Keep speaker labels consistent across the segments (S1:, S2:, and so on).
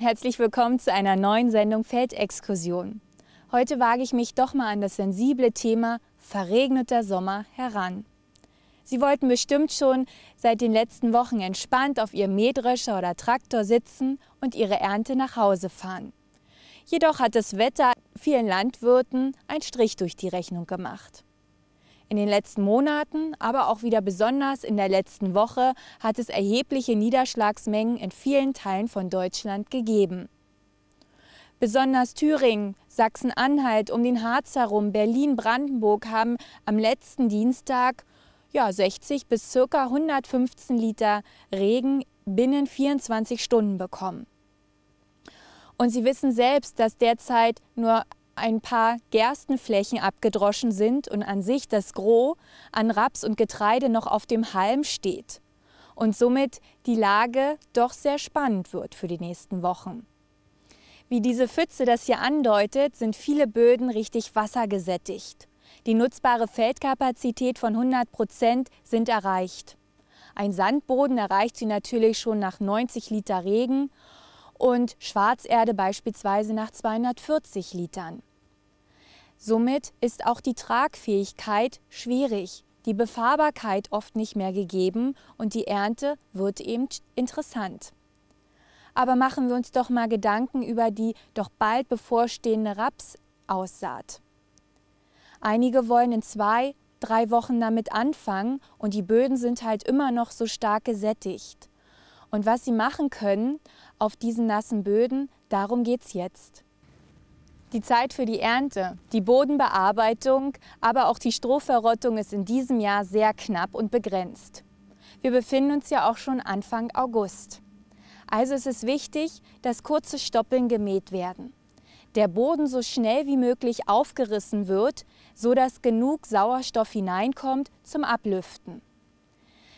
S1: Herzlich willkommen zu einer neuen Sendung Feldexkursion. Heute wage ich mich doch mal an das sensible Thema verregneter Sommer heran. Sie wollten bestimmt schon seit den letzten Wochen entspannt auf Ihrem Mähdrescher oder Traktor sitzen und Ihre Ernte nach Hause fahren. Jedoch hat das Wetter vielen Landwirten einen Strich durch die Rechnung gemacht. In den letzten Monaten, aber auch wieder besonders in der letzten Woche hat es erhebliche Niederschlagsmengen in vielen Teilen von Deutschland gegeben. Besonders Thüringen, Sachsen-Anhalt, um den Harz herum, Berlin, Brandenburg haben am letzten Dienstag ja, 60 bis ca. 115 Liter Regen binnen 24 Stunden bekommen. Und Sie wissen selbst, dass derzeit nur ein paar Gerstenflächen abgedroschen sind und an sich das Gros an Raps und Getreide noch auf dem Halm steht und somit die Lage doch sehr spannend wird für die nächsten Wochen. Wie diese Pfütze das hier andeutet, sind viele Böden richtig wassergesättigt. Die nutzbare Feldkapazität von 100 Prozent sind erreicht. Ein Sandboden erreicht sie natürlich schon nach 90 Liter Regen und Schwarzerde beispielsweise nach 240 Litern. Somit ist auch die Tragfähigkeit schwierig, die Befahrbarkeit oft nicht mehr gegeben und die Ernte wird eben interessant. Aber machen wir uns doch mal Gedanken über die doch bald bevorstehende Rapsaussaat. Einige wollen in zwei, drei Wochen damit anfangen und die Böden sind halt immer noch so stark gesättigt. Und was sie machen können auf diesen nassen Böden, darum geht's jetzt. Die Zeit für die Ernte, die Bodenbearbeitung, aber auch die Strohverrottung ist in diesem Jahr sehr knapp und begrenzt. Wir befinden uns ja auch schon Anfang August. Also ist es wichtig, dass kurze Stoppeln gemäht werden. Der Boden so schnell wie möglich aufgerissen wird, sodass genug Sauerstoff hineinkommt zum Ablüften.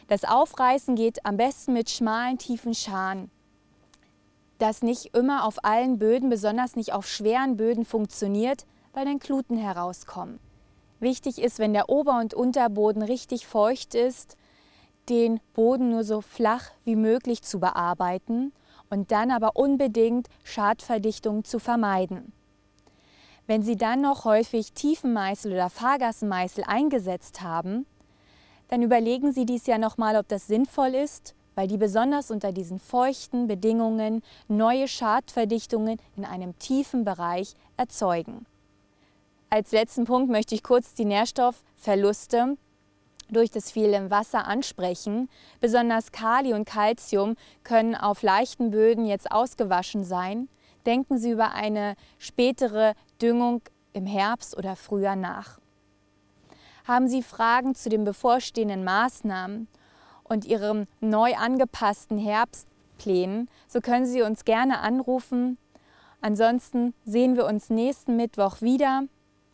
S1: Das Aufreißen geht am besten mit schmalen, tiefen Scharen, das nicht immer auf allen Böden, besonders nicht auf schweren Böden funktioniert, weil dann Kluten herauskommen. Wichtig ist, wenn der Ober- und Unterboden richtig feucht ist, den Boden nur so flach wie möglich zu bearbeiten und dann aber unbedingt Schadverdichtung zu vermeiden. Wenn Sie dann noch häufig Tiefenmeißel oder Fahrgassenmeißel eingesetzt haben, dann überlegen Sie dies ja nochmal, ob das sinnvoll ist weil die besonders unter diesen feuchten Bedingungen neue Schadverdichtungen in einem tiefen Bereich erzeugen. Als letzten Punkt möchte ich kurz die Nährstoffverluste durch das im Wasser ansprechen. Besonders Kali und Calcium können auf leichten Böden jetzt ausgewaschen sein. Denken Sie über eine spätere Düngung im Herbst oder Frühjahr nach. Haben Sie Fragen zu den bevorstehenden Maßnahmen und Ihren neu angepassten Herbstplänen, so können Sie uns gerne anrufen. Ansonsten sehen wir uns nächsten Mittwoch wieder.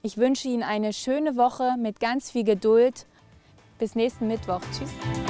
S1: Ich wünsche Ihnen eine schöne Woche mit ganz viel Geduld. Bis nächsten Mittwoch. Tschüss.